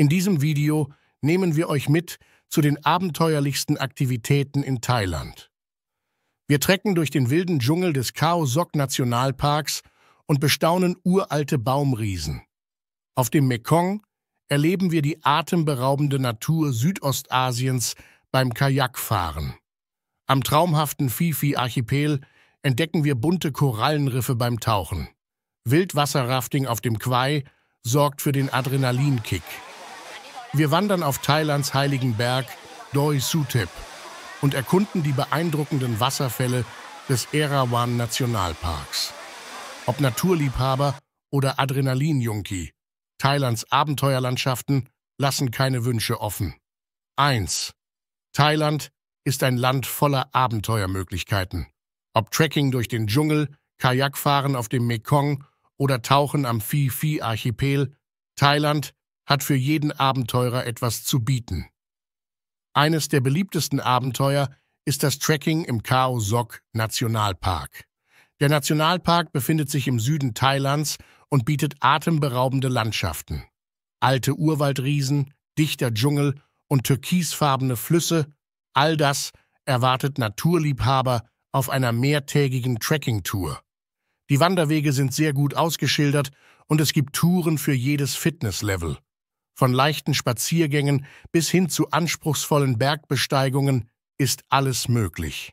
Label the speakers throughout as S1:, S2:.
S1: In diesem Video nehmen wir euch mit zu den abenteuerlichsten Aktivitäten in Thailand. Wir trecken durch den wilden Dschungel des Khao Sok Nationalparks und bestaunen uralte Baumriesen. Auf dem Mekong erleben wir die atemberaubende Natur Südostasiens beim Kajakfahren. Am traumhaften Fifi-Archipel entdecken wir bunte Korallenriffe beim Tauchen. Wildwasserrafting auf dem Quai sorgt für den Adrenalinkick. Wir wandern auf Thailands heiligen Berg Doi Sutep und erkunden die beeindruckenden Wasserfälle des Erawan Nationalparks. Ob Naturliebhaber oder adrenalin Adrenalinjunkie, Thailands Abenteuerlandschaften lassen keine Wünsche offen. 1. Thailand ist ein Land voller Abenteuermöglichkeiten. Ob Trekking durch den Dschungel, Kajakfahren auf dem Mekong oder Tauchen am Phi-Phi-Archipel, Thailand hat für jeden Abenteurer etwas zu bieten. Eines der beliebtesten Abenteuer ist das Trekking im Khao Sok Nationalpark. Der Nationalpark befindet sich im Süden Thailands und bietet atemberaubende Landschaften. Alte Urwaldriesen, dichter Dschungel und türkisfarbene Flüsse, all das erwartet Naturliebhaber auf einer mehrtägigen Trekkingtour. Die Wanderwege sind sehr gut ausgeschildert und es gibt Touren für jedes Fitnesslevel. Von leichten Spaziergängen bis hin zu anspruchsvollen Bergbesteigungen ist alles möglich.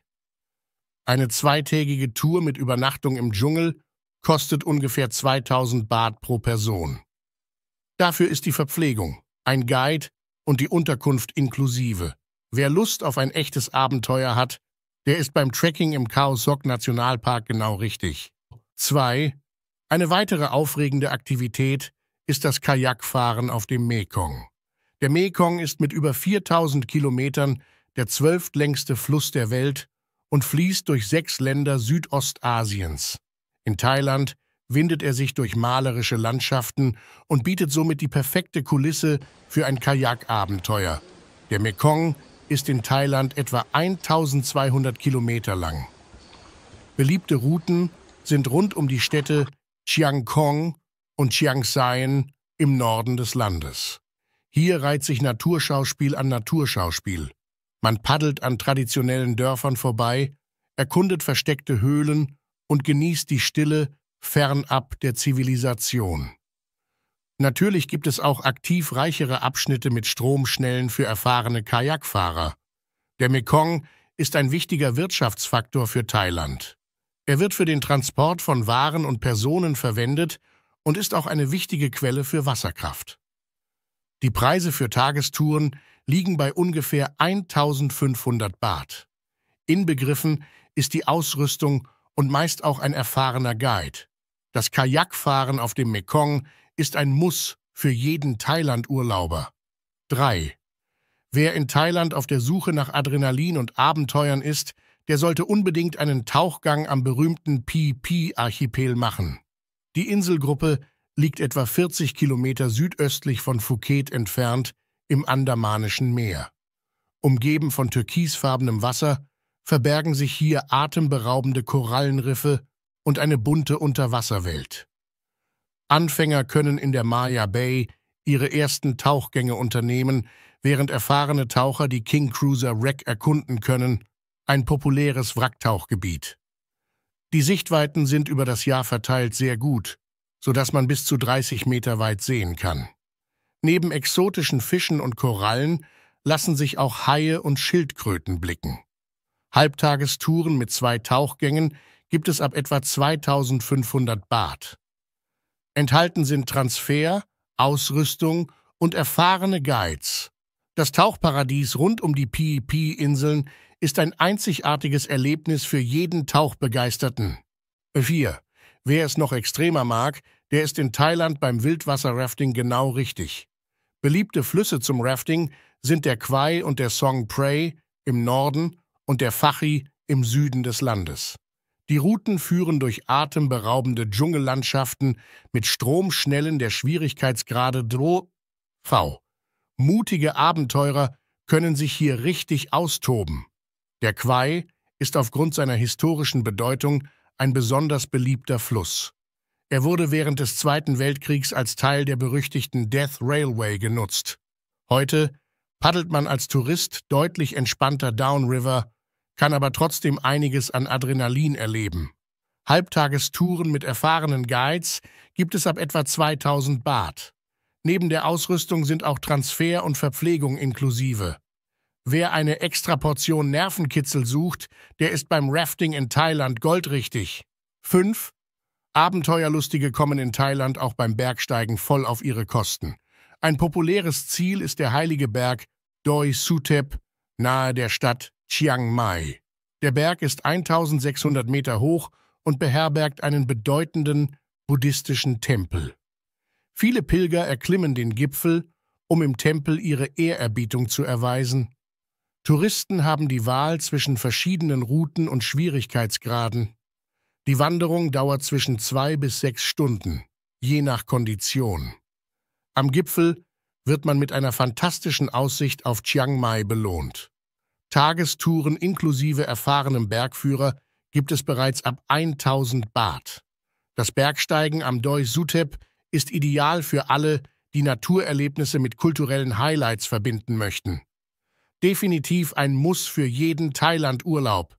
S1: Eine zweitägige Tour mit Übernachtung im Dschungel kostet ungefähr 2000 Baht pro Person. Dafür ist die Verpflegung, ein Guide und die Unterkunft inklusive. Wer Lust auf ein echtes Abenteuer hat, der ist beim Trekking im Khao Sok Nationalpark genau richtig. 2. Eine weitere aufregende Aktivität ist das Kajakfahren auf dem Mekong. Der Mekong ist mit über 4000 Kilometern der zwölftlängste Fluss der Welt und fließt durch sechs Länder Südostasiens. In Thailand windet er sich durch malerische Landschaften und bietet somit die perfekte Kulisse für ein Kajakabenteuer. Der Mekong ist in Thailand etwa 1200 Kilometer lang. Beliebte Routen sind rund um die Städte Chiang Kong und Chiangsaien im Norden des Landes. Hier reiht sich Naturschauspiel an Naturschauspiel. Man paddelt an traditionellen Dörfern vorbei, erkundet versteckte Höhlen und genießt die Stille fernab der Zivilisation. Natürlich gibt es auch aktiv reichere Abschnitte mit Stromschnellen für erfahrene Kajakfahrer. Der Mekong ist ein wichtiger Wirtschaftsfaktor für Thailand. Er wird für den Transport von Waren und Personen verwendet und ist auch eine wichtige Quelle für Wasserkraft. Die Preise für Tagestouren liegen bei ungefähr 1500 Baht. Inbegriffen ist die Ausrüstung und meist auch ein erfahrener Guide. Das Kajakfahren auf dem Mekong ist ein Muss für jeden Thailand-Urlauber. 3. Wer in Thailand auf der Suche nach Adrenalin und Abenteuern ist, der sollte unbedingt einen Tauchgang am berühmten Pi-Pi-Archipel machen. Die Inselgruppe liegt etwa 40 Kilometer südöstlich von Phuket entfernt im Andamanischen Meer. Umgeben von türkisfarbenem Wasser verbergen sich hier atemberaubende Korallenriffe und eine bunte Unterwasserwelt. Anfänger können in der Maya Bay ihre ersten Tauchgänge unternehmen, während erfahrene Taucher die King Cruiser Wreck erkunden können, ein populäres Wracktauchgebiet. Die Sichtweiten sind über das Jahr verteilt sehr gut, sodass man bis zu 30 Meter weit sehen kann. Neben exotischen Fischen und Korallen lassen sich auch Haie und Schildkröten blicken. Halbtagestouren mit zwei Tauchgängen gibt es ab etwa 2500 Bad. Enthalten sind Transfer, Ausrüstung und erfahrene Guides. Das Tauchparadies rund um die PEP-Inseln ist ein einzigartiges Erlebnis für jeden Tauchbegeisterten. 4. Wer es noch extremer mag, der ist in Thailand beim Wildwasserrafting genau richtig. Beliebte Flüsse zum Rafting sind der Kwai und der Song Prey im Norden und der Fachi im Süden des Landes. Die Routen führen durch atemberaubende Dschungellandschaften mit Stromschnellen der Schwierigkeitsgrade Dro V. Mutige Abenteurer können sich hier richtig austoben. Der Quai ist aufgrund seiner historischen Bedeutung ein besonders beliebter Fluss. Er wurde während des Zweiten Weltkriegs als Teil der berüchtigten Death Railway genutzt. Heute paddelt man als Tourist deutlich entspannter Downriver, kann aber trotzdem einiges an Adrenalin erleben. Halbtagestouren mit erfahrenen Guides gibt es ab etwa 2000 Baht. Neben der Ausrüstung sind auch Transfer und Verpflegung inklusive. Wer eine Extraportion Nervenkitzel sucht, der ist beim Rafting in Thailand goldrichtig. 5. Abenteuerlustige kommen in Thailand auch beim Bergsteigen voll auf ihre Kosten. Ein populäres Ziel ist der heilige Berg Doi Sutep nahe der Stadt Chiang Mai. Der Berg ist 1600 Meter hoch und beherbergt einen bedeutenden buddhistischen Tempel. Viele Pilger erklimmen den Gipfel, um im Tempel ihre Ehrerbietung zu erweisen Touristen haben die Wahl zwischen verschiedenen Routen und Schwierigkeitsgraden. Die Wanderung dauert zwischen zwei bis sechs Stunden, je nach Kondition. Am Gipfel wird man mit einer fantastischen Aussicht auf Chiang Mai belohnt. Tagestouren inklusive erfahrenem Bergführer gibt es bereits ab 1000 Baht. Das Bergsteigen am Doi Sutep ist ideal für alle, die Naturerlebnisse mit kulturellen Highlights verbinden möchten. Definitiv ein Muss für jeden Thailand-Urlaub.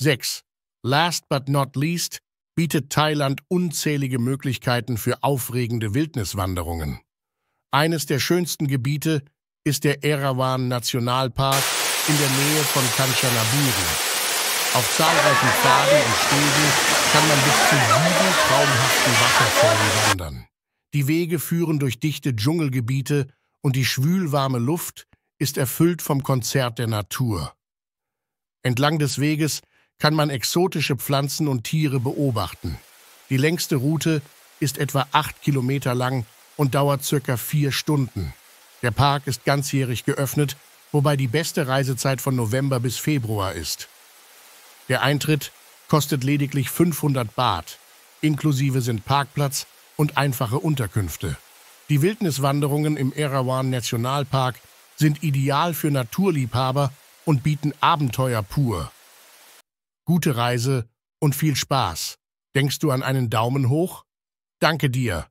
S1: 6. Last but not least bietet Thailand unzählige Möglichkeiten für aufregende Wildniswanderungen. Eines der schönsten Gebiete ist der Erawan Nationalpark in der Nähe von Kanchanaburi. Auf zahlreichen Pfaden und Stegen kann man bis zu sieben traumhaften Wasserfällen wandern. Die Wege führen durch dichte Dschungelgebiete und die schwülwarme Luft ist erfüllt vom Konzert der Natur. Entlang des Weges kann man exotische Pflanzen und Tiere beobachten. Die längste Route ist etwa acht Kilometer lang und dauert circa vier Stunden. Der Park ist ganzjährig geöffnet, wobei die beste Reisezeit von November bis Februar ist. Der Eintritt kostet lediglich 500 Baht, inklusive sind Parkplatz und einfache Unterkünfte. Die Wildniswanderungen im Erawan Nationalpark sind ideal für Naturliebhaber und bieten Abenteuer pur. Gute Reise und viel Spaß. Denkst du an einen Daumen hoch? Danke dir.